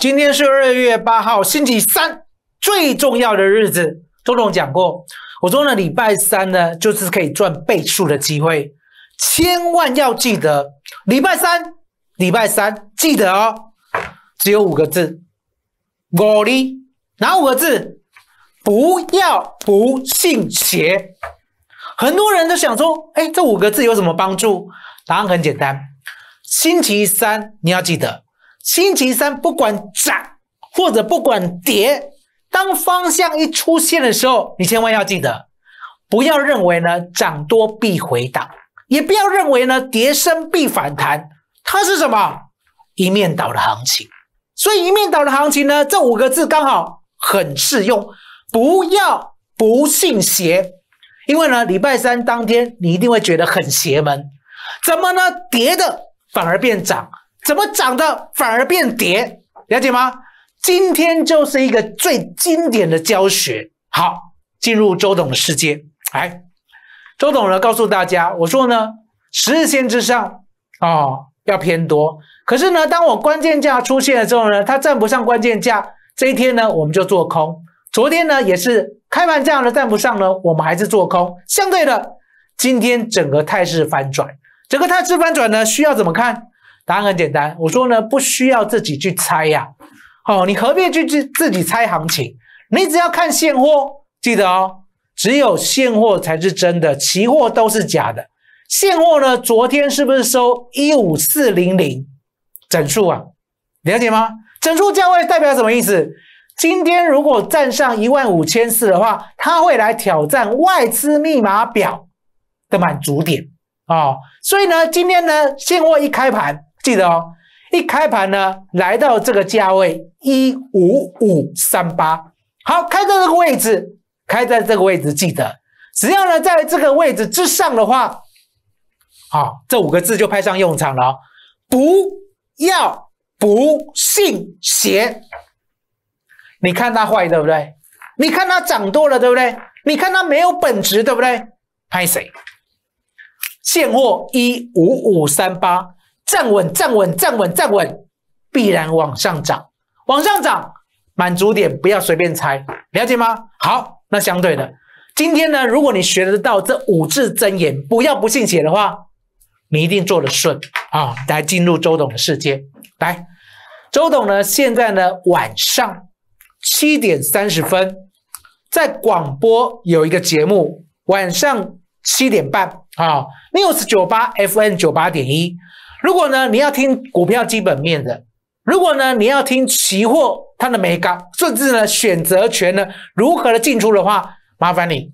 今天是二月八号，星期三，最重要的日子。周总讲过，我说呢，礼拜三呢，就是可以赚倍数的机会，千万要记得礼拜三，礼拜三记得哦。只有五个字，哪里？哪五个字？不要不信邪。很多人都想说，哎，这五个字有什么帮助？答案很简单，星期三你要记得。星期三不管涨或者不管跌，当方向一出现的时候，你千万要记得，不要认为呢涨多必回档，也不要认为呢跌升必反弹，它是什么一面倒的行情。所以一面倒的行情呢，这五个字刚好很适用，不要不信邪，因为呢礼拜三当天你一定会觉得很邪门，怎么呢跌的反而变涨？怎么涨的反而变跌？了解吗？今天就是一个最经典的教学。好，进入周董的世界。哎，周董呢，告诉大家，我说呢，十日线之上啊要偏多。可是呢，当我关键价出现了之后呢，它站不上关键价，这一天呢，我们就做空。昨天呢，也是开盘价呢站不上呢，我们还是做空。相对的，今天整个态势反转，整个态势反转呢，需要怎么看？答案很简单，我说呢，不需要自己去猜呀。哦，你何必去去自己猜行情？你只要看现货，记得哦，只有现货才是真的，期货都是假的。现货呢，昨天是不是收一五四零零整数啊？了解吗？整数价位代表什么意思？今天如果站上一万五千四的话，它会来挑战外资密码表的满足点啊。所以呢，今天呢，现货一开盘。记得哦，一开盘呢，来到这个价位一五五三八，好，开在这个位置，开在这个位置，记得，只要呢在这个位置之上的话，好，这五个字就派上用场了哦，不要不信邪。你看它坏对不对？你看它涨多了对不对？你看它没有本值对不对？拍谁？现货一五五三八。站稳，站稳，站稳，站稳，必然往上涨，往上涨，满足点，不要随便猜，了解吗？好，那相对的，今天呢，如果你学得到这五字真言，不要不信邪的话，你一定做得顺啊！来进入周董的世界，来，周董呢，现在呢晚上七点三十分，在广播有一个节目，晚上七点半啊，news 九八 FN 九八点一。如果呢，你要听股票基本面的；如果呢，你要听期货它的美高，甚至呢，选择权呢如何的进出的话，麻烦你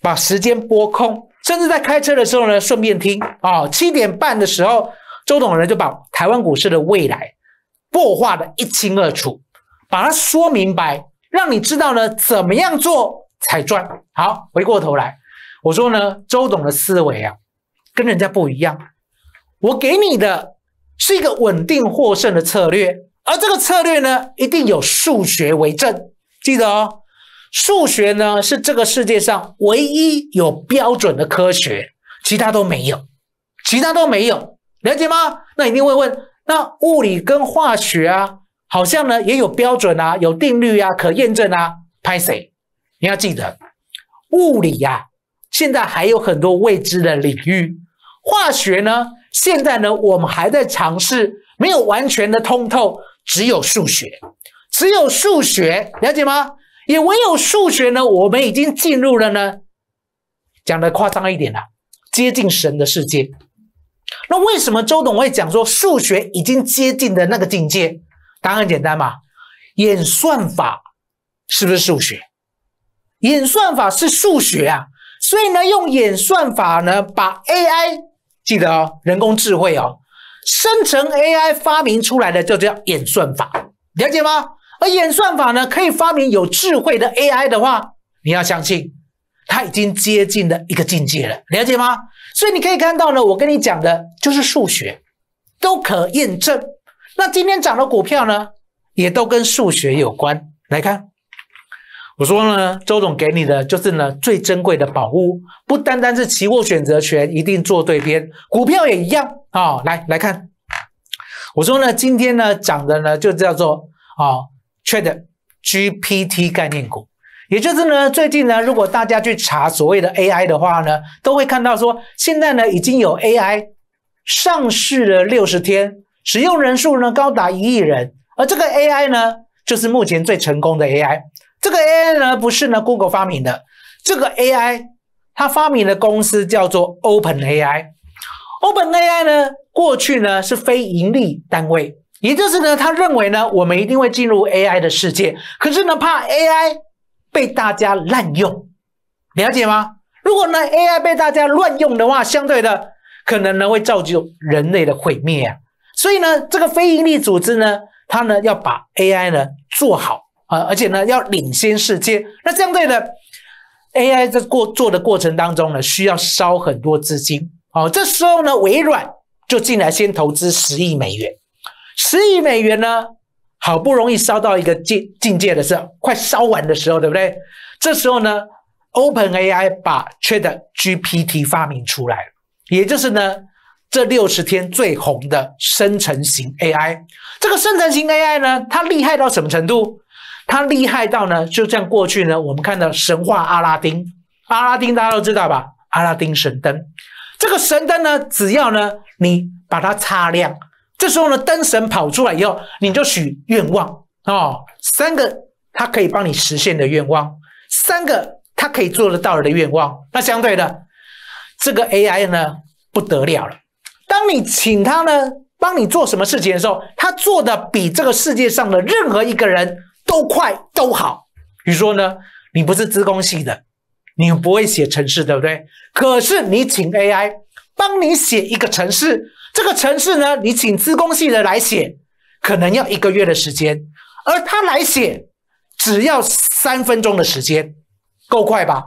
把时间拨空，甚至在开车的时候呢，顺便听。啊，七点半的时候，周董呢就把台湾股市的未来破化的一清二楚，把它说明白，让你知道呢，怎么样做才赚好。回过头来，我说呢，周董的思维啊，跟人家不一样。我给你的是一个稳定获胜的策略，而这个策略呢，一定有数学为证。记得哦，数学呢是这个世界上唯一有标准的科学，其他都没有，其他都没有，了解吗？那一定会问，那物理跟化学啊，好像呢也有标准啊，有定律啊，可验证啊。拍谁？你要记得，物理呀，现在还有很多未知的领域，化学呢？现在呢，我们还在尝试，没有完全的通透，只有数学，只有数学了解吗？也唯有数学呢，我们已经进入了呢，讲的夸张一点了，接近神的世界。那为什么周董会讲说数学已经接近的那个境界？答案很简单嘛，演算法是不是数学？演算法是数学啊，所以呢，用演算法呢，把 AI。记得哦，人工智慧哦，生成 AI 发明出来的就叫演算法，了解吗？而演算法呢，可以发明有智慧的 AI 的话，你要相信，它已经接近了一个境界了，了解吗？所以你可以看到呢，我跟你讲的就是数学，都可验证。那今天涨的股票呢，也都跟数学有关。来看。我说呢，周总给你的就是呢最珍贵的宝物，不单单是期货选择权，一定做对边，股票也一样啊！来来看，我说呢，今天呢讲的呢就叫做啊，trade GPT 概念股，也就是呢最近呢，如果大家去查所谓的 AI 的话呢，都会看到说现在呢已经有 AI 上市了六十天，使用人数呢高达一亿人，而这个 AI 呢就是目前最成功的 AI。这个 AI 呢不是呢 Google 发明的，这个 AI 它发明的公司叫做 OpenAI。OpenAI 呢过去呢是非盈利单位，也就是呢他认为呢我们一定会进入 AI 的世界，可是呢怕 AI 被大家滥用，了解吗？如果呢 AI 被大家乱用的话，相对的可能呢会造就人类的毁灭啊！所以呢这个非盈利组织呢，它呢要把 AI 呢做好。啊，而且呢，要领先世界，那这样子的 AI 在过做的过程当中呢，需要烧很多资金。好，这时候呢，微软就进来先投资十亿美元，十亿美元呢，好不容易烧到一个境境界的时候，快烧完的时候，对不对？这时候呢，OpenAI 把 ChatGPT 发明出来也就是呢，这六十天最红的生成型 AI。这个生成型 AI 呢，它厉害到什么程度？它厉害到呢，就这样过去呢。我们看到神话阿拉丁，阿拉丁大家都知道吧？阿拉丁神灯，这个神灯呢，只要呢你把它擦亮，这时候呢灯神跑出来以后，你就许愿望哦，三个它可以帮你实现的愿望，三个它可以做得到的愿望。那相对的，这个 AI 呢不得了了，当你请它呢帮你做什么事情的时候，它做的比这个世界上的任何一个人。都快都好，比如说呢，你不是资工系的，你不会写程式，对不对？可是你请 AI 帮你写一个程式，这个程式呢，你请资工系的来写，可能要一个月的时间，而他来写，只要三分钟的时间，够快吧？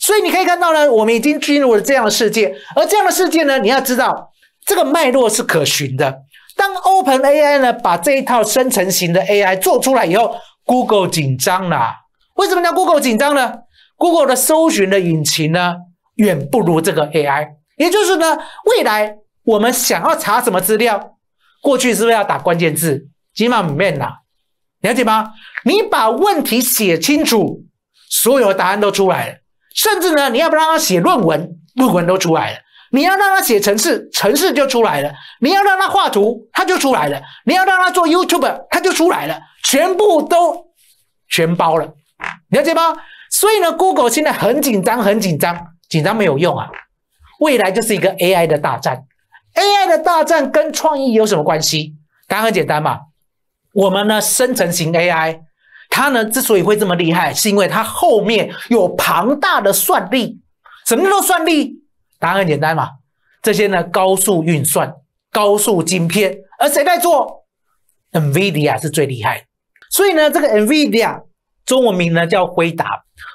所以你可以看到呢，我们已经进入了这样的世界，而这样的世界呢，你要知道这个脉络是可循的。当 OpenAI 呢把这一套生成型的 AI 做出来以后，Google 紧张啦！为什么叫 Google 紧张呢？Google 的搜寻的引擎呢，远不如这个 AI。也就是呢，未来我们想要查什么资料，过去是不是要打关键字？g m a i l 啦，了解吗？你把问题写清楚，所有的答案都出来了。甚至呢，你要不让他写论文，论文都出来了；你要让他写程式，程式就出来了；你要让他画图，他就出来了；你要让他做 YouTube，他就出来了。全部都全包了，了解吗？所以呢，Google 现在很紧张，很紧张，紧张没有用啊。未来就是一个 AI 的大战，AI 的大战跟创意有什么关系？答案很简单嘛。我们呢，生成型 AI，它呢之所以会这么厉害，是因为它后面有庞大的算力。什么叫算力？答案很简单嘛。这些呢，高速运算、高速晶片，而谁在做？NVIDIA 是最厉害。所以呢，这个 Nvidia 中文名呢叫“辉达”。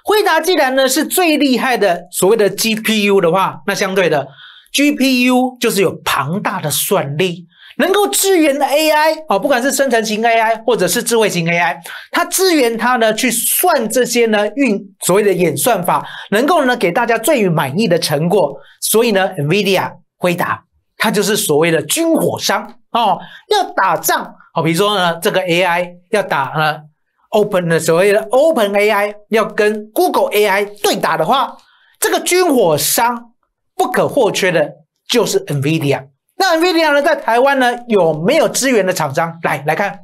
辉达既然呢是最厉害的所谓的 GPU 的话，那相对的 GPU 就是有庞大的算力，能够支援 AI 哦，不管是生成型 AI 或者是智慧型 AI，它支援它呢去算这些呢运所谓的演算法，能够呢给大家最满意的成果。所以呢，Nvidia 辉达它就是所谓的军火商。哦，要打仗，好，比如说呢，这个 AI 要打呢，Open 所谓的 Open AI 要跟 Google AI 对打的话，这个军火商不可或缺的就是 NVIDIA。那 NVIDIA 呢，在台湾呢有没有资源的厂商来来看？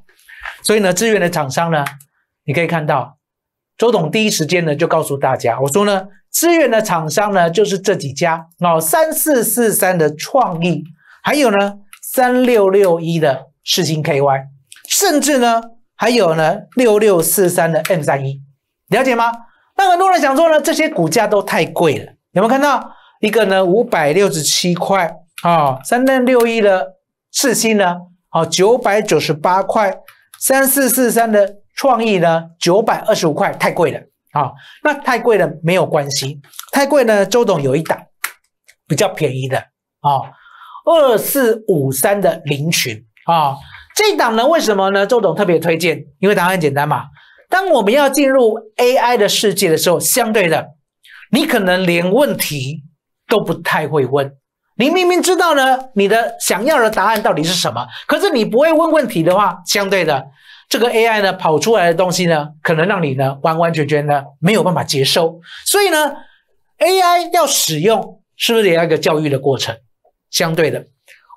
所以呢，资源的厂商呢，你可以看到，周董第一时间呢就告诉大家，我说呢，资源的厂商呢就是这几家哦，三四四三的创意，还有呢。三六六一的世金 KY，甚至呢还有呢六六四三的 M 三一，了解吗？那很多人想说呢，这些股价都太贵了，有没有看到一个呢五百六十七块啊？三六六一的世金呢，哦九百九十八块，三四四三的创意呢九百二十五块，太贵了啊！那太贵了没有关系，太贵呢周董有一档比较便宜的啊。二四五三的零群啊，这档呢为什么呢？周董特别推荐，因为答案很简单嘛。当我们要进入 AI 的世界的时候，相对的，你可能连问题都不太会问。你明明知道呢，你的想要的答案到底是什么，可是你不会问问题的话，相对的，这个 AI 呢跑出来的东西呢，可能让你呢完完全全呢没有办法接收。所以呢，AI 要使用是不是也要一个教育的过程？相对的，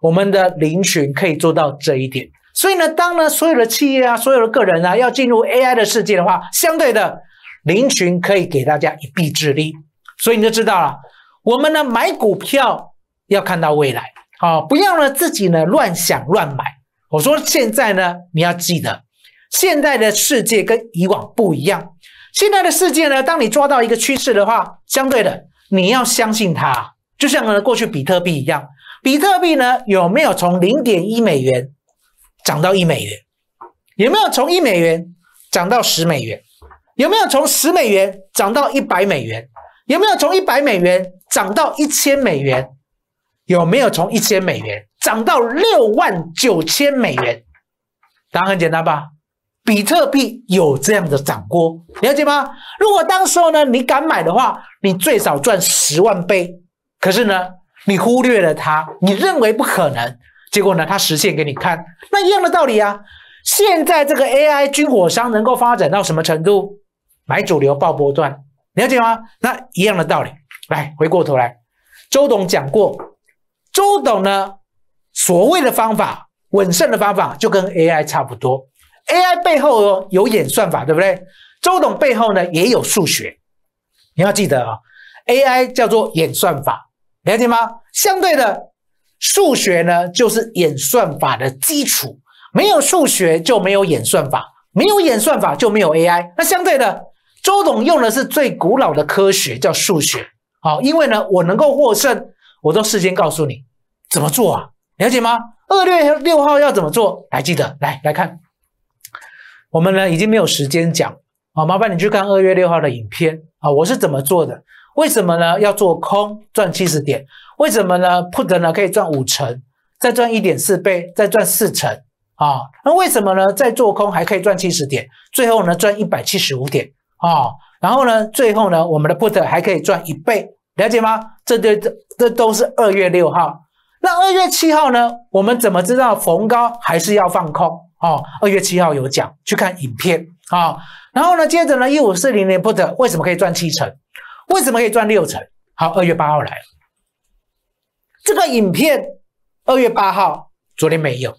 我们的零群可以做到这一点。所以呢，当呢所有的企业啊、所有的个人啊要进入 AI 的世界的话，相对的零群可以给大家一臂之力。所以你就知道了，我们呢买股票要看到未来，好，不要呢自己呢乱想乱买。我说现在呢，你要记得，现在的世界跟以往不一样。现在的世界呢，当你抓到一个趋势的话，相对的你要相信它，就像呢过去比特币一样。比特币呢，有没有从零点一美元涨到一美元？有没有从一美元涨到十美元？有没有从十美元涨到一百美元？有没有从一百美元涨到一千美元？有没有从一千美元涨到六万九千美元？答案很简单吧？比特币有这样的涨过，了解吗？如果当时候呢，你敢买的话，你最少赚十万倍。可是呢？你忽略了它，你认为不可能，结果呢？它实现给你看，那一样的道理啊。现在这个 AI 军火商能够发展到什么程度？买主流爆波段，了解吗？那一样的道理。来，回过头来，周董讲过，周董呢，所谓的方法，稳胜的方法，就跟 AI 差不多。AI 背后有演算法，对不对？周董背后呢也有数学，你要记得啊。AI 叫做演算法。了解吗？相对的数学呢，就是演算法的基础。没有数学就没有演算法，没有演算法就没有 AI。那相对的，周董用的是最古老的科学，叫数学。好，因为呢，我能够获胜，我都事先告诉你怎么做啊。了解吗？二月六号要怎么做？还记得？来，来看。我们呢，已经没有时间讲啊。麻烦你去看二月六号的影片啊，我是怎么做的。为什么呢？要做空赚七十点？为什么呢？Put 呢可以赚五成，再赚一点四倍，再赚四成啊？那为什么呢？再做空还可以赚七十点，最后呢赚一百七十五点啊？然后呢，最后呢，我们的 Put 还可以赚一倍，了解吗？这对这这都是二月六号。那二月七号呢？我们怎么知道逢高还是要放空？哦，二月七号有讲，去看影片啊。然后呢，接着呢，一五四零年 Put 为什么可以赚七成？为什么可以赚六成？好，二月八号来了。这个影片二月八号，昨天没有，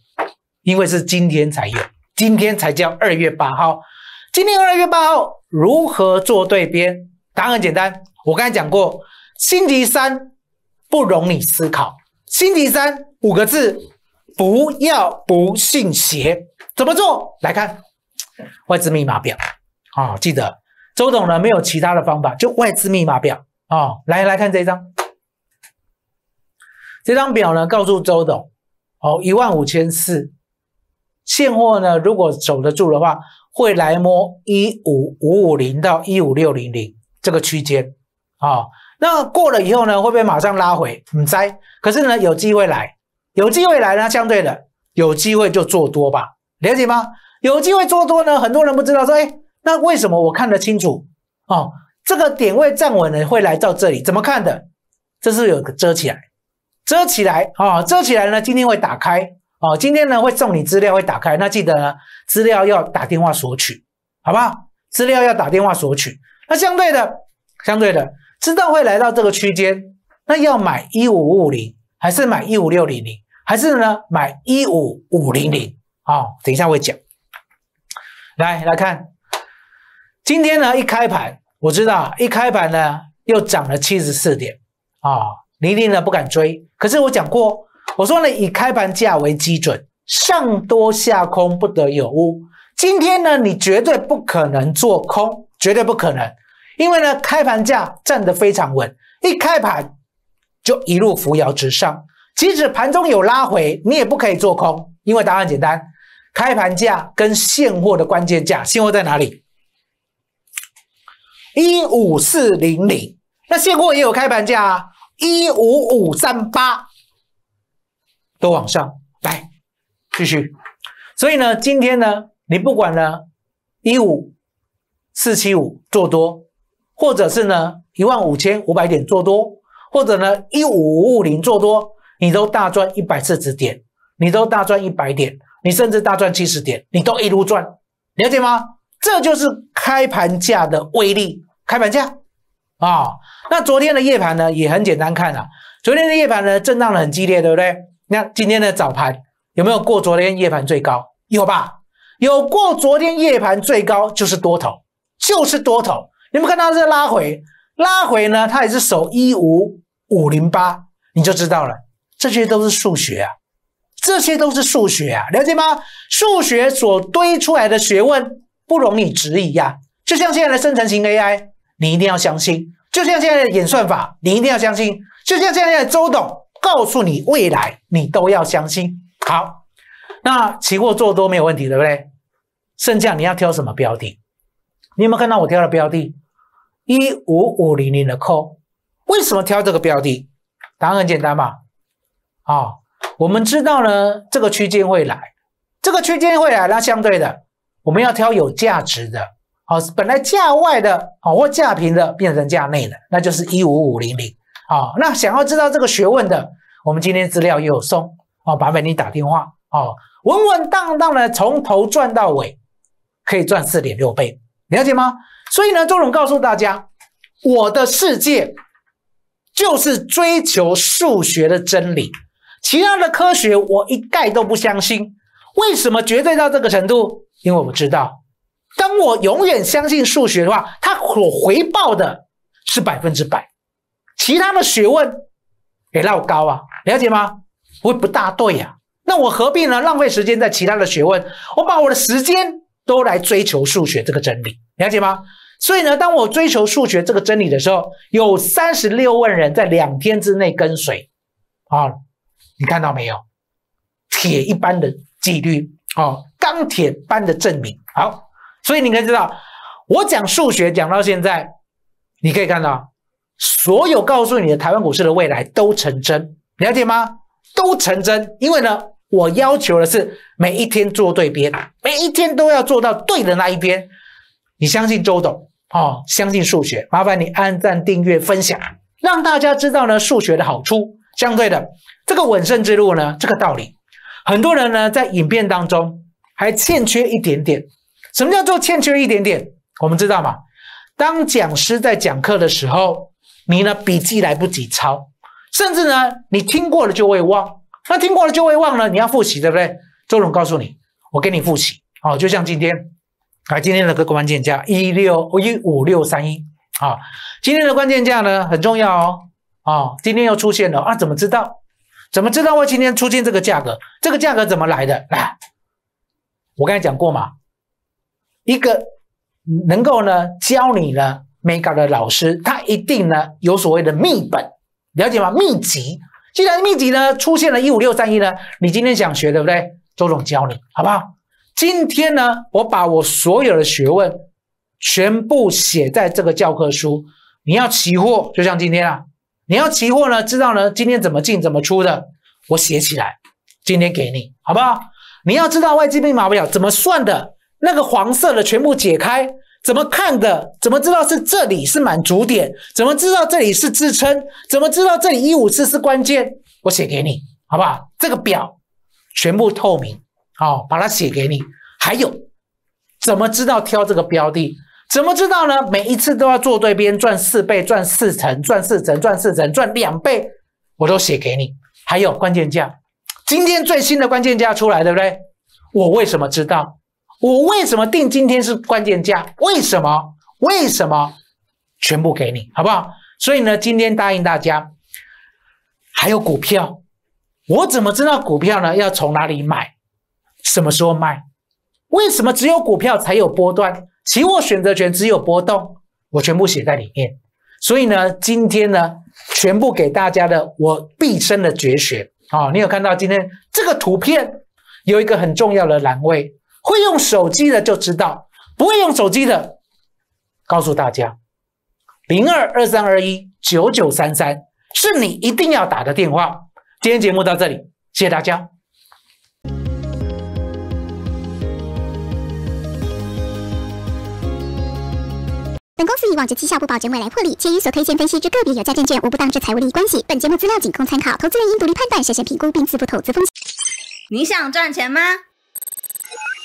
因为是今天才有。今天才叫二月八号。今天二月八号如何做对边？答案很简单，我刚才讲过，星期三不容你思考。星期三五个字，不要不信邪。怎么做？来看外资密码表啊，记得。周董呢没有其他的方法，就外资密码表啊，来来看这张，这张表呢告诉周董，哦一万五千四，现货呢如果守得住的话，会来摸一五五五零到一五六零零这个区间，啊，那过了以后呢会不会马上拉回？你猜？可是呢有机会来，有机会来呢相对的有机会就做多吧，了解吗？有机会做多呢，很多人不知道说，哎。那为什么我看得清楚？哦，这个点位站稳了会来到这里，怎么看的？这是有个遮起来，遮起来哦，遮起来呢？今天会打开哦，今天呢会送你资料会打开，那记得呢资料要打电话索取，好不好？资料要打电话索取。那相对的，相对的知道会来到这个区间，那要买一五五五零还是买一五六零零，还是呢买一五五零零？哦，等一下会讲，来来看。今天呢，一开盘我知道，一开盘呢又涨了七十四点啊！一定呢不敢追，可是我讲过，我说呢以开盘价为基准，上多下空不得有误。今天呢，你绝对不可能做空，绝对不可能，因为呢开盘价站得非常稳，一开盘就一路扶摇直上，即使盘中有拉回，你也不可以做空，因为答案简单，开盘价跟现货的关键价，现货在哪里？一五四零零，那现货也有开盘价一五五三八，都往上来，继续。所以呢，今天呢，你不管呢一五四七五做多，或者是呢一万五千五百点做多，或者呢一五五零做多，你都大赚一百四十点，你都大赚一百点，你甚至大赚七十点，你都一路赚，了解吗？这就是开盘价的威力。开盘价，啊，那昨天的夜盘呢也很简单看啊，昨天的夜盘呢震荡的很激烈，对不对？那今天的早盘有没有过昨天夜盘最高？有吧？有过昨天夜盘最高就是多头，就是多头。你们看到在拉回，拉回呢它也是守一五五零八，你就知道了，这些都是数学啊，这些都是数学啊，了解吗？数学所堆出来的学问不容你质疑呀，就像现在的生成型 AI。你一定要相信，就像现在的演算法，你一定要相信，就像现在的周董告诉你未来，你都要相信。好，那期货做多没有问题，对不对？剩下你要挑什么标的？你有没有看到我挑的标的？一五五零零的扣。为什么挑这个标的？答案很简单吧？啊，我们知道呢，这个区间会来，这个区间会来，那相对的，我们要挑有价值的。好，本来价外的，好或价平的，变成价内的，那就是一五五零零。好，那想要知道这个学问的，我们今天资料也有送。哦，麻烦你打电话。哦，稳稳当当的从头赚到尾，可以赚四点六倍，了解吗？所以呢，周总告诉大家，我的世界就是追求数学的真理，其他的科学我一概都不相信。为什么绝对到这个程度？因为我们知道。当我永远相信数学的话，它所回报的是百分之百，其他的学问也闹高啊？了解吗？会不大对呀。那我何必呢？浪费时间在其他的学问？我把我的时间都来追求数学这个真理，了解吗？所以呢，当我追求数学这个真理的时候，有三十六万人在两天之内跟随，啊，你看到没有？铁一般的纪律，哦，钢铁般的证明，好。所以你可以知道，我讲数学讲到现在，你可以看到所有告诉你的台湾股市的未来都成真，你了解吗？都成真，因为呢，我要求的是每一天做对边，每一天都要做到对的那一边。你相信周董哦？相信数学？麻烦你按赞、订阅、分享，让大家知道呢数学的好处。相对的，这个稳胜之路呢，这个道理，很多人呢在影片当中还欠缺一点点。什么叫做欠缺一点点？我们知道嘛？当讲师在讲课的时候，你呢笔记来不及抄，甚至呢你听过了就会忘。那听过了就会忘了，你要复习，对不对？周总告诉你，我给你复习。好，就像今天，啊，今天的个关键价一六一五六三一。啊，今天的关键价呢很重要哦。啊，今天又出现了啊？怎么知道？怎么知道我今天出现这个价格？这个价格怎么来的？来，我刚才讲过嘛，一个能够呢教你呢 m a k 的老师，他一定呢有所谓的秘本，了解吗？秘籍。既然秘籍呢出现了，一五六三一呢，你今天想学对不对？周总教你好不好？今天呢，我把我所有的学问全部写在这个教科书。你要期货，就像今天啊，你要期货呢，知道呢今天怎么进怎么出的，我写起来，今天给你好不好？你要知道外币密码表怎么算的？那个黄色的全部解开，怎么看的？怎么知道是这里是满足点？怎么知道这里是支撑？怎么知道这里一五四是关键？我写给你，好不好？这个表全部透明，好，把它写给你。还有，怎么知道挑这个标的？怎么知道呢？每一次都要做对，边，赚四倍，赚四成，赚四成，赚四成，赚两倍，我都写给你。还有关键价，今天最新的关键价出来，对不对？我为什么知道？我为什么定今天是关键价？为什么？为什么？全部给你，好不好？所以呢，今天答应大家。还有股票，我怎么知道股票呢？要从哪里买？什么时候卖？为什么只有股票才有波段？期货选择权只有波动，我全部写在里面。所以呢，今天呢，全部给大家的我毕生的绝学啊！你有看到今天这个图片有一个很重要的栏位。会用手机的就知道，不会用手机的，告诉大家，零二二三二一九九三三是你一定要打的电话。今天节目到这里，谢谢大家。本公司以往站绩效不保，仅未来获利，且与所推荐分析之个别有价证券无不当之财务利益关系。本节目资料仅供参考，投资人应独立判断、审慎评估并自负投资风险。你想赚钱吗？